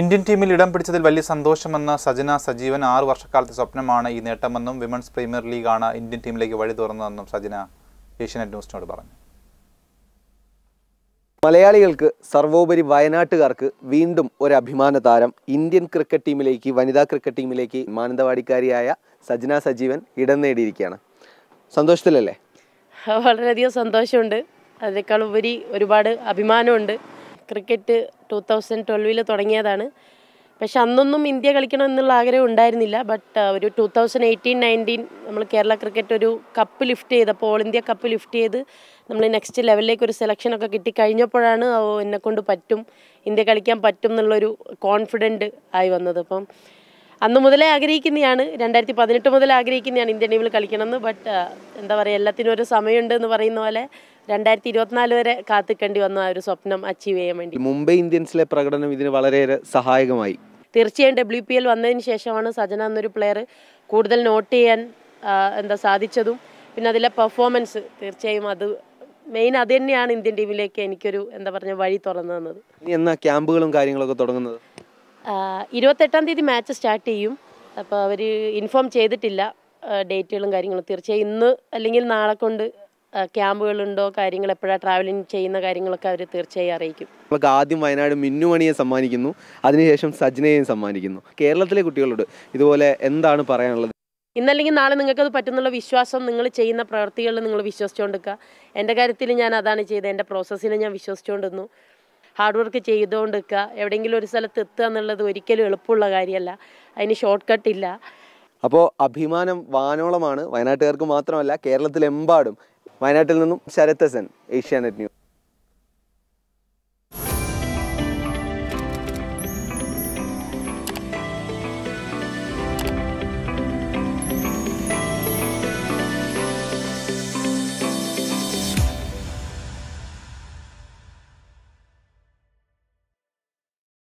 Indian ടീമിൽ ഇടം പിടിച്ചതിൽ വലിയ സന്തോഷമെന്ന സജന സജീവൻ ആറു വർഷക്കാലത്തെ സ്വപ്നമാണ് ഈ നേട്ടമെന്നും വിമൻസ് പ്രീമിയർ ലീഗാണ് ഇന്ത്യൻ ടീമിലേക്ക് വഴി തുറന്നതെന്നും സജന ഏഷ്യനെറ്റ് ന്യൂസിനോട് പറഞ്ഞു മലയാളികൾക്ക് സർവോപരി വയനാട്ടുകാർക്ക് വീണ്ടും ഒരു അഭിമാന താരം ഇന്ത്യൻ ക്രിക്കറ്റ് ടീമിലേക്ക് വനിതാ ക്രിക്കറ്റ് ടീമിലേക്ക് മാനന്തവാടിക്കാരിയായ സജന സജീവൻ ഇടം നേടിയിരിക്കുകയാണ് സന്തോഷത്തിലല്ലേ വളരെയധികം സന്തോഷമുണ്ട് അതിനേക്കാൾ ഉപരി ഒരുപാട് അഭിമാനമുണ്ട് ക്രിക്കറ്റ് ടു തൗസൻഡ് ട്വൽവിൽ തുടങ്ങിയതാണ് പക്ഷെ അന്നൊന്നും ഇന്ത്യ കളിക്കണം എന്നുള്ള ആഗ്രഹം ഉണ്ടായിരുന്നില്ല ബട്ട് ഒരു ടു തൗസൻഡ് എയ്റ്റീൻ നയൻറ്റീൻ നമ്മൾ കേരള ക്രിക്കറ്റ് ഒരു കപ്പ് ലിഫ്റ്റ് ചെയ്തപ്പോൾ ഓൾ ഇന്ത്യ കപ്പ് ലിഫ്റ്റ് ചെയ്ത് നമ്മൾ നെക്സ്റ്റ് ലെവലിലേക്ക് ഒരു സെലക്ഷനൊക്കെ കഴിഞ്ഞപ്പോഴാണ് എന്നെ കൊണ്ട് പറ്റും ഇന്ത്യ കളിക്കാൻ പറ്റും എന്നുള്ളൊരു കോൺഫിഡൻറ്റ് ആയി വന്നത് അപ്പം അന്ന് മുതലേ ആഗ്രഹിക്കുന്നതാണ് രണ്ടായിരത്തി പതിനെട്ട് മുതൽ ആഗ്രഹിക്കുന്നതാണ് ഇന്ത്യൻ ടീമിൽ കളിക്കണമെന്ന് ബട്ട് എന്താ പറയുക എല്ലാത്തിനും ഒരു സമയമുണ്ട് എന്ന് പറയുന്ന പോലെ രണ്ടായിരത്തി ഇരുപത്തിനാല് വരെ കാത്തിക്കേണ്ടി വന്ന ഒരു സ്വപ്നം അച്ചീവ് ചെയ്യാൻ വേണ്ടി മുംബൈ ഇന്ത്യൻസിലെ പ്രകടനം ഇതിന് വളരെയേറെ സഹായകമായി തീർച്ചയായും ഡബ്ല്യു പി എൽ വന്നതിന് ശേഷമാണ് സജന എന്നൊരു പ്ലെയർ കൂടുതൽ നോട്ട് ചെയ്യാൻ എന്താ സാധിച്ചതും പിന്നെ അതിലെ പെർഫോമൻസ് തീർച്ചയായും അത് മെയിൻ അത് തന്നെയാണ് ഇന്ത്യൻ ടീമിലേക്ക് എനിക്കൊരു എന്താ പറഞ്ഞ വഴി തുറന്നു തന്നത് എന്നാ ക്യാമ്പുകളും കാര്യങ്ങളൊക്കെ തുടങ്ങുന്നത് ഇരുപത്തെട്ടാം തീയതി മാച്ച് സ്റ്റാർട്ട് ചെയ്യും അപ്പോൾ അവർ ഇൻഫോം ചെയ്തിട്ടില്ല ഡേറ്റുകളും കാര്യങ്ങളും തീർച്ചയായും ഇന്ന് അല്ലെങ്കിൽ നാളെ കൊണ്ട് ക്യാമ്പുകളുണ്ടോ കാര്യങ്ങൾ എപ്പോഴാണ് ട്രാവലിംഗ് ചെയ്യുന്ന കാര്യങ്ങളൊക്കെ അവർ തീർച്ചയായും അറിയിക്കും നമുക്ക് ആദ്യം വയനാട് മിന്നുമണിയെ സമ്മാനിക്കുന്നു അതിനുശേഷം സജ്നയെയും സമ്മാനിക്കുന്നു കേരളത്തിലെ കുട്ടികളോട് ഇതുപോലെ എന്താണ് പറയാനുള്ളത് ഇന്നല്ലെങ്കിൽ നാളെ നിങ്ങൾക്കത് പറ്റുന്നുള്ള വിശ്വാസം നിങ്ങൾ ചെയ്യുന്ന പ്രവൃത്തികളിൽ നിങ്ങൾ വിശ്വസിച്ചുകൊണ്ടിരിക്കുക എൻ്റെ കാര്യത്തിൽ ഞാൻ അതാണ് ചെയ്തത് എൻ്റെ പ്രോസസ്സിനെ ഞാൻ വിശ്വസിച്ചുകൊണ്ടിരുന്നു ഹാർഡ് വർക്ക് ചെയ്തുകൊണ്ടിരിക്കുക എവിടെയെങ്കിലും ഒരു സ്ഥലത്ത് എത്തുക എന്നുള്ളത് ഒരിക്കലും എളുപ്പമുള്ള കാര്യമല്ല അതിന് ഷോർട്ട് കട്ടില്ല അപ്പോൾ അഭിമാനം വാനോളമാണ് വയനാട്ടുകാർക്ക് മാത്രമല്ല കേരളത്തിലെമ്പാടും വയനാട്ടിൽ നിന്നും ശരത്തസൻ ഏഷ്യാനെറ്റ് ന്യൂസ്